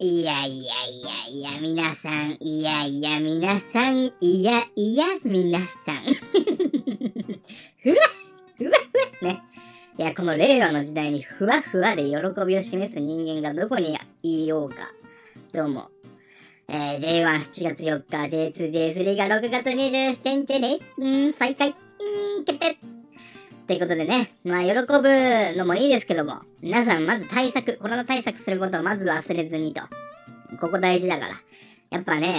いやいやいやいや、皆さん、いやいや、皆さん、いやいや、皆さん。ふわ、ふわふわね。いや、この令和の時代にふわふわで喜びを示す人間がどこにいようか。どうも。えー、J17 月4日、J2、J3 が6月27日に、うん、再開、決定っていうことでね、まあ、喜ぶのもいいですけども、皆さんまず対策、コロナ対策することをまず忘れずにと。ここ大事だから。やっぱね、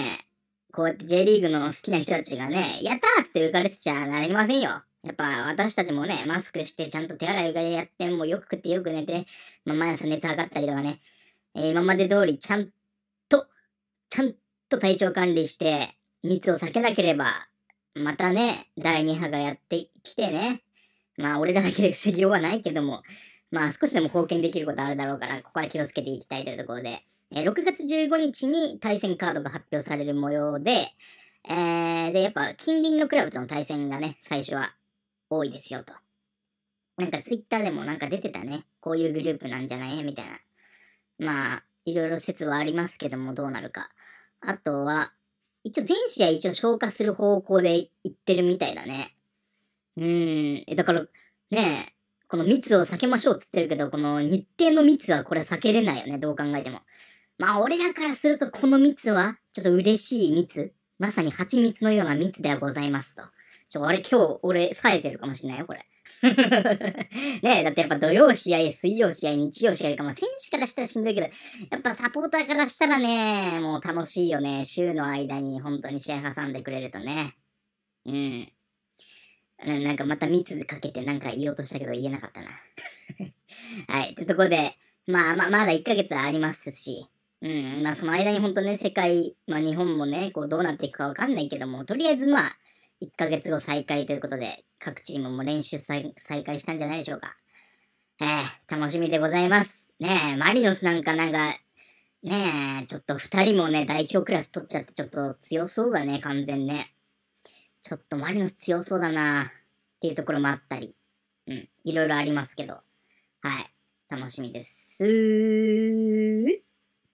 こうやって J リーグの好きな人たちがね、やったーって浮かれてちゃなりませんよ。やっぱ私たちもね、マスクしてちゃんと手洗いうがいやって、もうよく食ってよく寝て、まあ、毎朝熱測ったりとかね、えー、今まで通りちゃんと、ちゃんと体調管理して、密を避けなければ、またね、第2波がやってきてね、まあ俺らだけで防ぎようはないけども、まあ少しでも貢献できることあるだろうから、ここは気をつけていきたいというところで、えー、6月15日に対戦カードが発表される模様で、えー、で、やっぱ近隣のクラブとの対戦がね、最初は多いですよと。なんかツイッターでもなんか出てたね。こういうグループなんじゃないみたいな。まあ、いろいろ説はありますけども、どうなるか。あとは、一応全試合一応消化する方向でいってるみたいだね。うん、だから、ねえ、この密を避けましょうっつってるけど、この日程の密はこれ避けれないよね、どう考えても。まあ、俺らからするとこの密は、ちょっと嬉しい密。まさに蜂蜜のような密ではございますと。ちょ、あれ今日、俺、冴えてるかもしれないよ、これ。ねえ、だってやっぱ土曜試合、水曜試合、日曜試合とか、まあ選手からしたらしんどいけど、やっぱサポーターからしたらね、もう楽しいよね。週の間に本当に試合挟んでくれるとね。うん。なんかまた密かけてなんか言おうとしたけど言えなかったな はい。ってとこで、まあま、まだ1ヶ月ありますし、うん、まあその間に本当ね、世界、まあ日本もね、こうどうなっていくかわかんないけども、とりあえずまあ、1ヶ月後再開ということで、各チームも練習再開したんじゃないでしょうか。ええー、楽しみでございます。ねえ、マリノスなんかなんか、ねえ、ちょっと2人もね、代表クラス取っちゃってちょっと強そうだね、完全ね。ちょっとマリノス強そうだな。っていうところもあったり、うん、いろいろありますけど、はい、楽しみです。